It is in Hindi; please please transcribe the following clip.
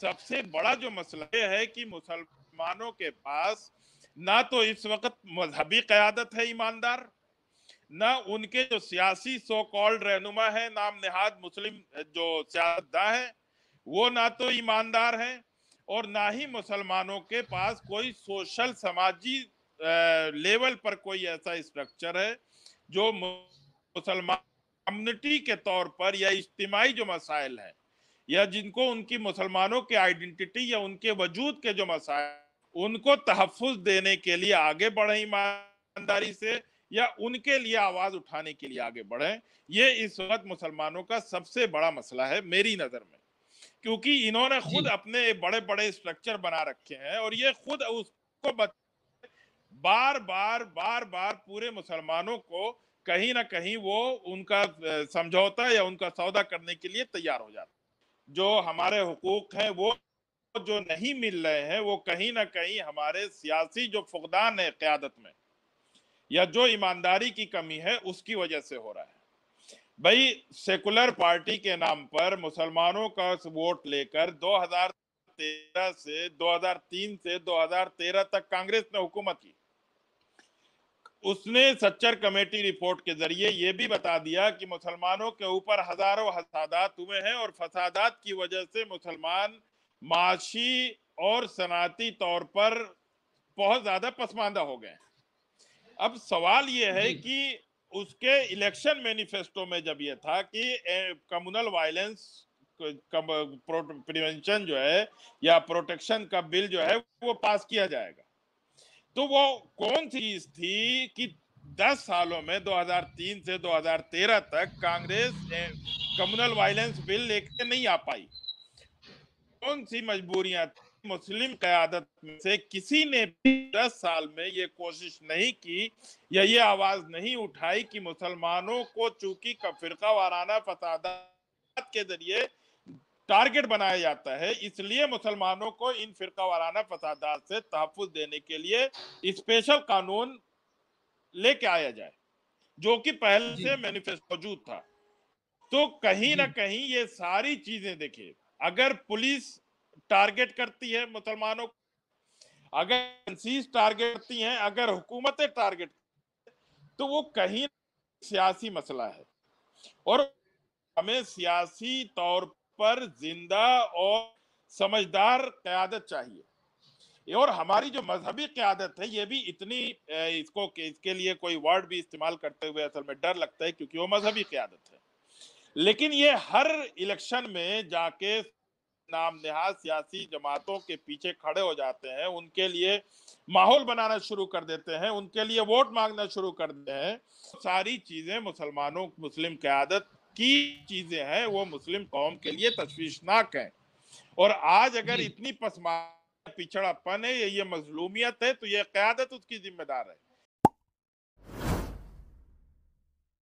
सबसे बड़ा जो मसला है कि मुसलमानों के पास ना तो इस वक्त मजहबी क्यादत है ईमानदार ना उनके जो सियासी सो कॉल्ड रहनुमा है नाम नेहाद मुस्लिम जो सियासतदा है वो ना तो ईमानदार हैं और ना ही मुसलमानों के पास कोई सोशल समाजी लेवल पर कोई ऐसा स्ट्रक्चर है जो मुसलमान कम्युनिटी के तौर पर या इज्तमाही जो मसाइल हैं या जिनको उनकी मुसलमानों के आइडेंटिटी या उनके वजूद के जो मसाय उनको तहफुज देने के लिए आगे बढ़े ईमानदारी से या उनके लिए आवाज़ उठाने के लिए आगे बढ़े ये इस वक्त मुसलमानों का सबसे बड़ा मसला है मेरी नज़र में क्योंकि इन्होंने खुद अपने बड़े बड़े स्ट्रक्चर बना रखे हैं और ये खुद उसको बार बार बार बार पूरे मुसलमानों को कहीं ना कहीं वो उनका समझौता या उनका सौदा करने के लिए तैयार हो जाता जो हमारे हकूक हैं वो जो नहीं मिल रहे हैं वो कहीं ना कहीं हमारे सियासी जो फुकदान है क्यादत में या जो ईमानदारी की कमी है उसकी वजह से हो रहा है भाई सेकुलर पार्टी के नाम पर मुसलमानों का वोट लेकर 2013 से 2003 से 2013 तक कांग्रेस ने हुकूमत की उसने सच्चर कमेटी रिपोर्ट के जरिए ये भी बता दिया कि मुसलमानों के ऊपर हजारों फसादात हुए हैं और फसादात की वजह से मुसलमान माशी और सनाती तौर पर बहुत ज्यादा पसमानदा हो गए अब सवाल ये है कि उसके इलेक्शन मैनिफेस्टो में जब ये था कि कम्युनल वायलेंस प्रिवेंशन जो है या प्रोटेक्शन का बिल जो है वो पास किया जाएगा तो वो कौन सी चीज थी कि दस सालों में 2003 से 2013 तक कांग्रेस कम्युनल वायलेंस बिल लेके नहीं आ पाई कौन सी मजबूरियां मुस्लिम क्यादत से किसी ने भी दस साल में ये कोशिश नहीं की या ये आवाज नहीं उठाई कि मुसलमानों को चूंकि फिरका वाराना फसादा के जरिए टारगेट बनाया जाता है इसलिए मुसलमानों को इन फिर वाराना फसादात से तहफुज देने के लिए स्पेशल कानून लेके आया जाए जो कि पहले से मैनिफेस्ट मौजूद था तो कहीं ना कहीं ये सारी चीजें देखिए अगर पुलिस टारगेट करती है मुसलमानों को अगर टारगेट करती हैं अगर हुकूमतें टारगेट तो वो कहीं सियासी मसला है और हमें सियासी तौर पर पर जिंदा और समझदार क्यादत चाहिए और हमारी जो मजहबी क्यादत है ये भी इतनी इसको इसके लिए कोई वर्ड भी इस्तेमाल करते हुए असल में डर लगता है क्योंकि वो मजहबी क्यादत है लेकिन ये हर इलेक्शन में जाके नाम नहा सियासी जमातों के पीछे खड़े हो जाते हैं उनके लिए माहौल बनाना शुरू कर देते हैं उनके लिए वोट मांगना शुरू कर देते हैं सारी चीजें मुसलमानों मुस्लिम क्यादत की चीजें हैं वो मुस्लिम कौम के लिए तश्वीशनाक है और आज अगर इतनी पसमा पिछड़ापन है ये मजलूमियत है तो ये क्यादत उसकी जिम्मेदार है